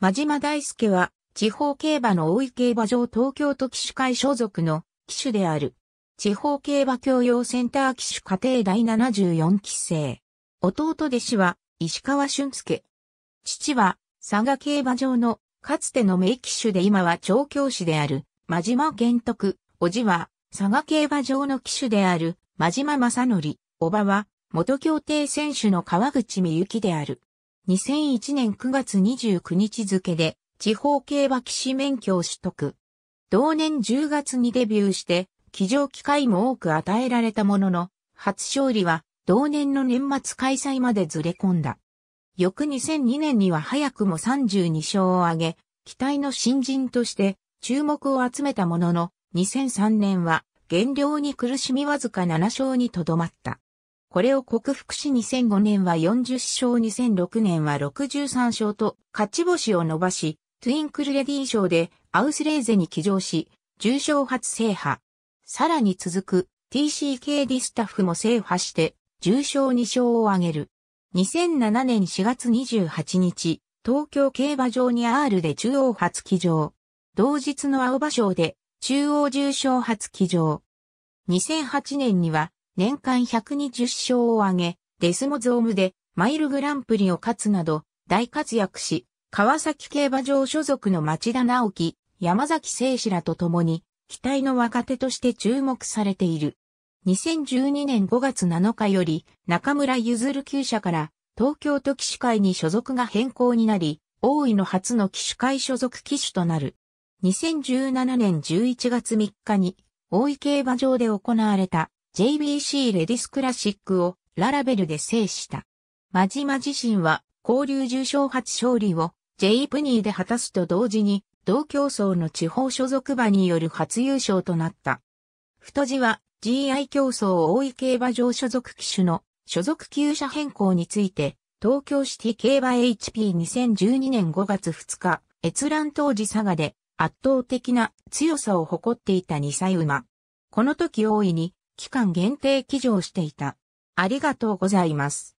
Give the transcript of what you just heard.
真島大輔は、地方競馬の大井競馬場東京都騎手会所属の騎手である。地方競馬教養センター騎手家庭第74期生。弟弟子は、石川俊介。父は、佐賀競馬場の、かつての名騎手で今は調教師である、真島玄徳。おじは、佐賀競馬場の騎手である、真島正則。おばは、元競艇選手の川口美幸である。2001年9月29日付で地方競馬騎士免許を取得。同年10月にデビューして、騎乗機会も多く与えられたものの、初勝利は同年の年末開催までずれ込んだ。翌2002年には早くも32勝を挙げ、期待の新人として注目を集めたものの、2003年は減量に苦しみわずか7勝にとどまった。これを克服し2005年は40勝2006年は63勝と勝ち星を伸ばし、トゥインクルレディー賞でアウスレーゼに騎乗し、重賞初制覇。さらに続く TCK ディスタッフも制覇して、重賞2勝を挙げる。2007年4月28日、東京競馬場に R で中央初騎乗。同日の青馬賞で中央重賞初騎乗。2008年には年間120勝を挙げ、デスモゾームでマイルグランプリを勝つなど大活躍し、川崎競馬場所属の町田直樹、山崎聖志らと共に、期待の若手として注目されている。2012年5月7日より、中村譲る旧社から、東京都騎手会に所属が変更になり、大井の初の騎手会所属騎手となる。2017年11月3日に、大井競馬場で行われた JBC レディスクラシックをララベルで制した。マジマ自身は交流重賞初勝利を J プニーで果たすと同時に同競争の地方所属馬による初優勝となった。太字は GI 競争大井競馬場所属機種の所属級者変更について東京シティ競馬 HP2012 年5月2日閲覧当時佐賀で圧倒的な強さを誇っていた2歳馬。この時大いに期間限定記乗していた。ありがとうございます。